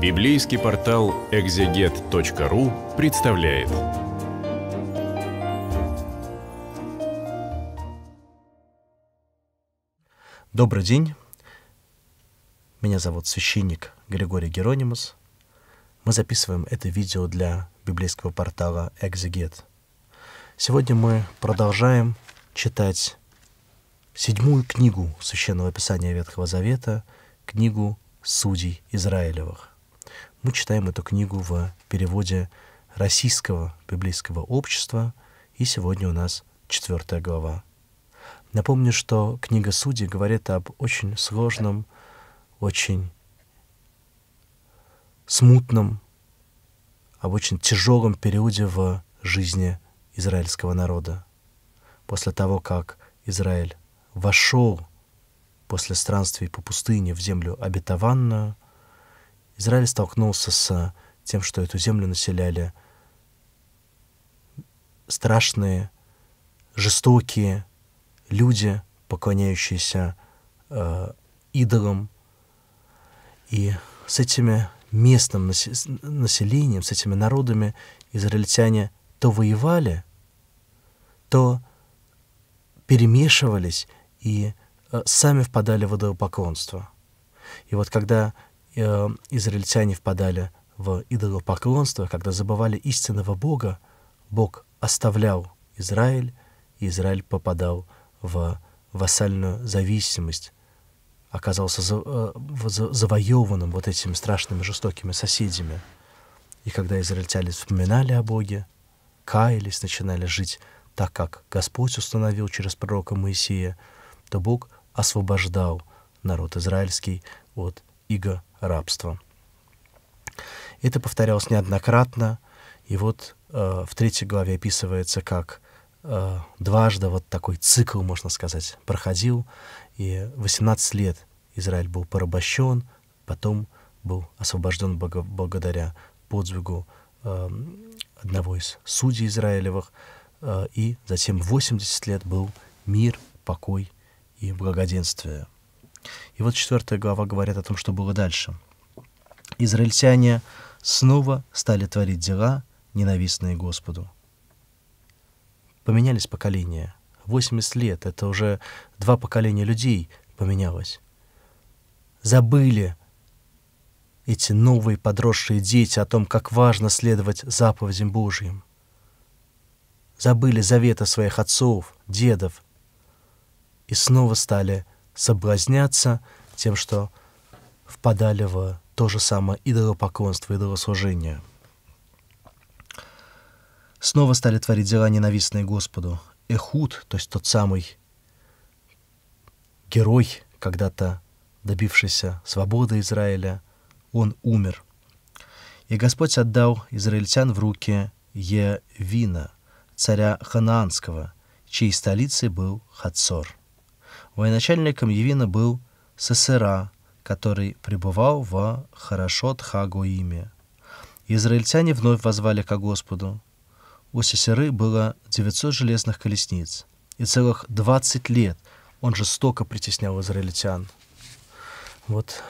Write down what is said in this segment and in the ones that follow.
Библейский портал экзегет.ру представляет. Добрый день. Меня зовут священник Григорий Геронимус. Мы записываем это видео для библейского портала Экзегет. Сегодня мы продолжаем читать седьмую книгу Священного Писания Ветхого Завета, книгу Судей Израилевых. Мы читаем эту книгу в переводе Российского библейского общества, и сегодня у нас четвертая глава. Напомню, что книга Судей говорит об очень сложном, очень смутном, об очень тяжелом периоде в жизни израильского народа. После того, как Израиль вошел после странствий по пустыне в землю обетованную – Израиль столкнулся с э, тем, что эту землю населяли страшные, жестокие люди, поклоняющиеся э, идолам. И с этими местным населением, с этими народами израильтяне то воевали, то перемешивались и э, сами впадали в идолопоклонство. И вот когда Э, израильтяне впадали в идолопоклонство, когда забывали истинного Бога, Бог оставлял Израиль, и Израиль попадал в вассальную зависимость, оказался э, завоеванным вот этими страшными жестокими соседями. И когда израильтяне вспоминали о Боге, каялись, начинали жить так, как Господь установил через пророка Моисея, то Бог освобождал народ израильский от иго рабства. Это повторялось неоднократно, и вот э, в третьей главе описывается, как э, дважды вот такой цикл, можно сказать, проходил, и 18 лет Израиль был порабощен, потом был освобожден благодаря подвигу э, одного из судей Израилевых, э, и затем 80 лет был мир, покой и благоденствие. И вот четвертая глава говорит о том, что было дальше. Израильтяне снова стали творить дела, ненавистные Господу. Поменялись поколения. 80 лет — это уже два поколения людей поменялось. Забыли эти новые подросшие дети о том, как важно следовать заповедям Божьим. Забыли завета своих отцов, дедов и снова стали соблазняться тем, что впадали в то же самое идолопоклонство, идолослужение. Снова стали творить дела, ненавистные Господу. Эхуд, то есть тот самый герой, когда-то добившийся свободы Израиля, он умер. И Господь отдал израильтян в руки Евина, царя Ханаанского, чьей столицей был Хацор. Военачальником Евина был Сесера, который пребывал во Хорошот Хагоиме. Израильтяне вновь возвали ко Господу. У Сесеры было 900 железных колесниц, и целых 20 лет он жестоко притеснял израильтян. Вот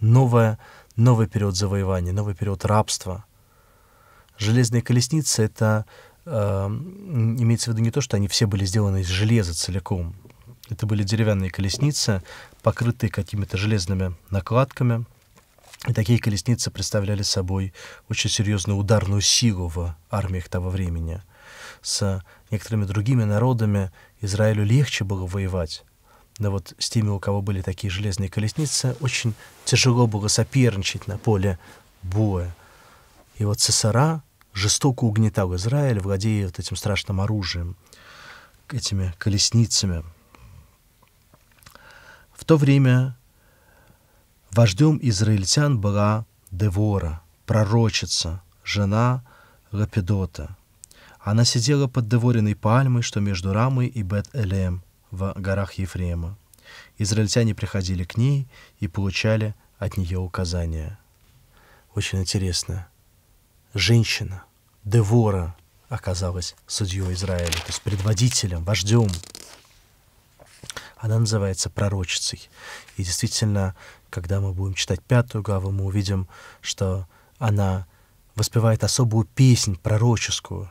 новое, новый период завоевания, новый период рабства. Железные колесницы — это э, имеется в виду не то, что они все были сделаны из железа целиком, это были деревянные колесницы, покрытые какими-то железными накладками. И такие колесницы представляли собой очень серьезную ударную силу в армиях того времени. С некоторыми другими народами Израилю легче было воевать. Но вот с теми, у кого были такие железные колесницы, очень тяжело было соперничать на поле боя. И вот Цесара жестоко угнетал Израиль, владея вот этим страшным оружием, этими колесницами – в то время вождем израильтян была Девора, пророчица, жена Лапидота. Она сидела под Девориной пальмой, что между Рамой и Бет-Элем в горах Ефрема. Израильтяне приходили к ней и получали от нее указания. Очень интересно. Женщина, Девора, оказалась судьей Израиля, то есть предводителем, вождем она называется «Пророчицей». И действительно, когда мы будем читать пятую главу, мы увидим, что она воспевает особую песнь пророческую.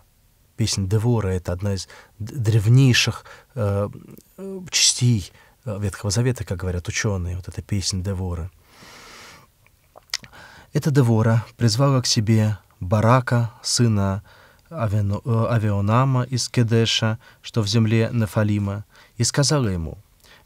Песнь Девора — это одна из древнейших э, частей э, Ветхого Завета, как говорят ученые, вот эта песнь Девора. Эта Девора призвала к себе Барака, сына Авионама э, из Кедеша, что в земле Нефалима, и сказала ему,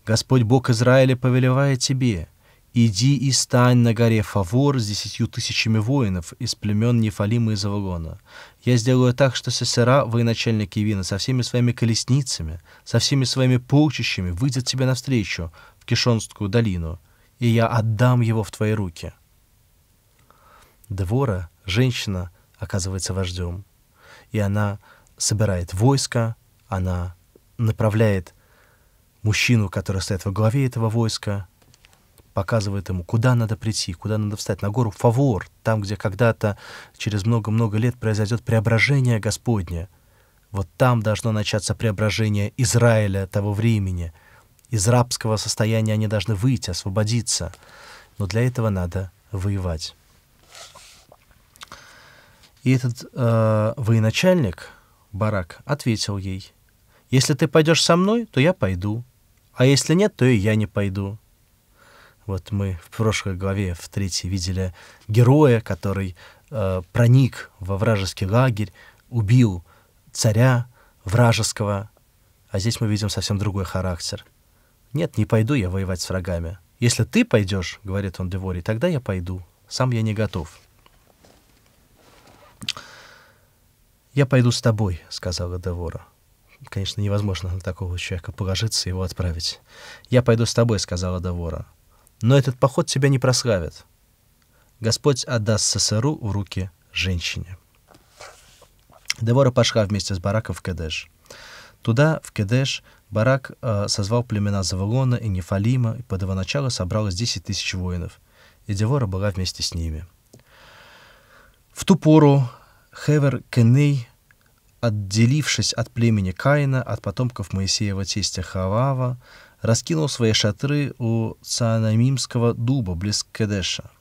«Господь Бог Израиля повелевает тебе, иди и стань на горе Фавор с десятью тысячами воинов из племен Нефалима и Завагона. Я сделаю так, что Сесера, военачальник Евина, со всеми своими колесницами, со всеми своими полчищами выйдет тебе навстречу в Кишонскую долину, и я отдам его в твои руки». Двора, женщина, оказывается вождем и она собирает войско, она направляет мужчину, который стоит во главе этого войска, показывает ему, куда надо прийти, куда надо встать, на гору Фавор, там, где когда-то через много-много лет произойдет преображение Господне. Вот там должно начаться преображение Израиля того времени. Из рабского состояния они должны выйти, освободиться. Но для этого надо воевать. И этот э, военачальник, Барак, ответил ей, «Если ты пойдешь со мной, то я пойду, а если нет, то и я не пойду». Вот мы в прошлой главе, в третьей, видели героя, который э, проник во вражеский лагерь, убил царя вражеского, а здесь мы видим совсем другой характер. «Нет, не пойду я воевать с врагами. Если ты пойдешь, — говорит он Девори, — тогда я пойду. Сам я не готов». «Я пойду с тобой», — сказала Девора. Конечно, невозможно на такого человека положиться и его отправить. «Я пойду с тобой», — сказала Девора. «Но этот поход тебя не прославит. Господь отдаст ССРУ в руки женщине». Девора пошла вместе с Бараком в Кедеш. Туда, в Кедеш, Барак э, созвал племена Завалона и Нефалима, и под его начало собралось 10 тысяч воинов, и Девора была вместе с ними. В ту пору Хевер Кеней, отделившись от племени Каина, от потомков Моисеева тестя Хавава, раскинул свои шатры у цанамимского дуба близ Кедеша.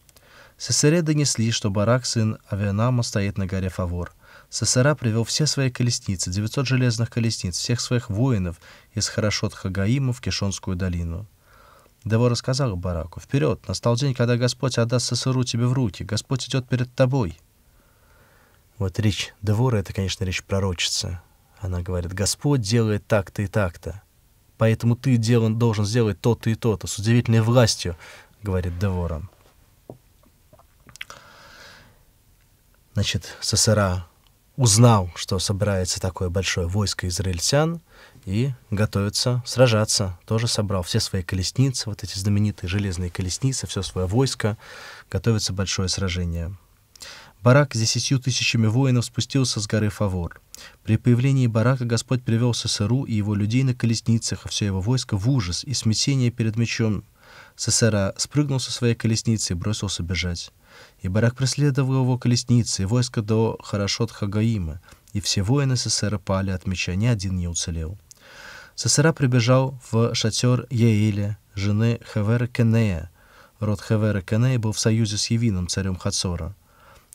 Сесаре донесли, что барак сын Авианама стоит на горе Фавор. Сесара привел все свои колесницы, 900 железных колесниц, всех своих воинов из Хорошот Хагаима в Кишонскую долину. Дево рассказал Бараку, «Вперед! Настал день, когда Господь отдаст Сесару тебе в руки. Господь идет перед тобой». Вот речь Девора — это, конечно, речь пророчица. Она говорит, Господь делает так-то и так-то, поэтому ты дел, должен сделать то-то и то-то, с удивительной властью, говорит Девора. Значит, Сосера узнал, что собирается такое большое войско израильтян и готовится сражаться. Тоже собрал все свои колесницы, вот эти знаменитые железные колесницы, все свое войско, готовится большое сражение. Барак с десятью тысячами воинов спустился с горы Фавор. При появлении Барака Господь привел Сесару и его людей на колесницах, а все его войско в ужас и смятение перед мечом Сесара спрыгнул со своей колесницы и бросился бежать. И Барак преследовал его колесницы и войско до Хорошот-Хагаима, и все воины Сесара пали от меча, ни один не уцелел. Сесара прибежал в шатер Еиля, жены Хевера Кенея. Род Хевера Кенея был в союзе с Евином, царем Хацора.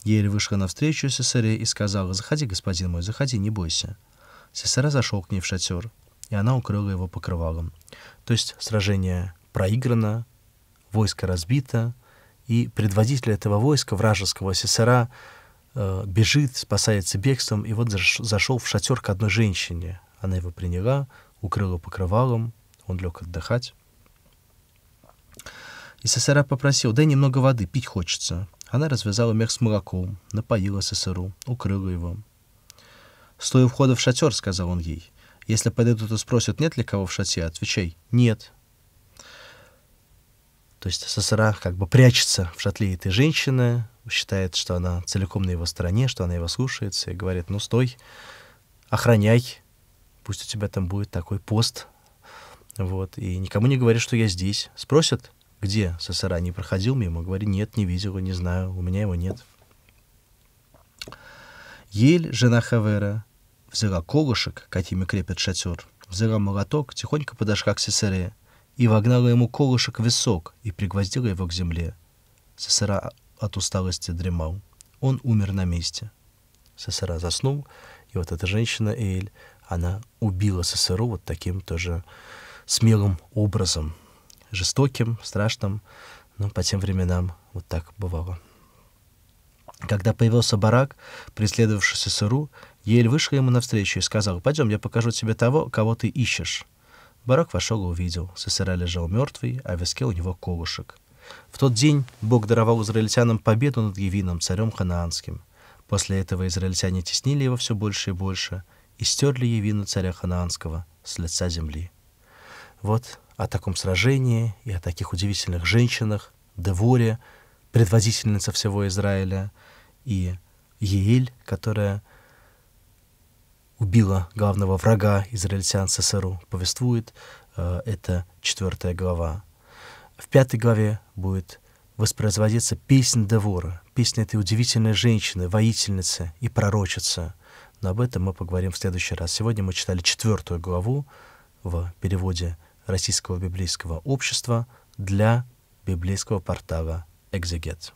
Ель вышла навстречу сесаре и сказала, «Заходи, господин мой, заходи, не бойся». Сесара зашел к ней в шатер, и она укрыла его покрывалом. То есть сражение проиграно, войско разбито, и предводитель этого войска, вражеского сесара, э, бежит, спасается бегством, и вот зашел в шатер к одной женщине. Она его приняла, укрыла покрывалом, он лег отдыхать. И Сесара попросил, дай немного воды, пить хочется. Она развязала мех с молоком, напоила ССРУ, укрыла его. «Стой у входа в шатер», — сказал он ей. «Если подойдут и спросят, нет ли кого в шате, отвечай «нет». То есть ССРА как бы прячется в шатле этой женщины, считает, что она целиком на его стороне, что она его слушается, и говорит, ну стой, охраняй, пусть у тебя там будет такой пост, вот, и никому не говори, что я здесь. Спросят, где СССР не проходил мимо, говорит, нет, не видела, не знаю, у меня его нет. Ель, жена Хавера, взяла колышек, какими крепят шатер, взяла молоток, тихонько подошла к Сесаре и вогнала ему колышек в висок и пригвоздила его к земле. Сесара от усталости дремал. Он умер на месте. Сесара заснул, и вот эта женщина Эль, она убила Сесару вот таким тоже смелым образом – жестоким, страшным, но по тем временам вот так бывало. Когда появился барак, преследовавший Сыру, Ель вышел ему навстречу и сказал, «Пойдем, я покажу тебе того, кого ты ищешь». Барак вошел и увидел. Сесара лежал мертвый, а в виске у него колышек. В тот день Бог даровал израильтянам победу над Евином, царем ханаанским. После этого израильтяне теснили его все больше и больше и стерли Евина царя ханаанского, с лица земли. Вот о таком сражении и о таких удивительных женщинах, Деворе, предводительница всего Израиля, и Еиль, которая убила главного врага израильтян ССРУ, повествует. Э, Это четвертая глава. В пятой главе будет воспроизводиться песня Девора, песня этой удивительной женщины, воительницы и пророчицы. Но об этом мы поговорим в следующий раз. Сегодня мы читали четвертую главу в переводе Российского библейского общества для библейского портала «Экзегет».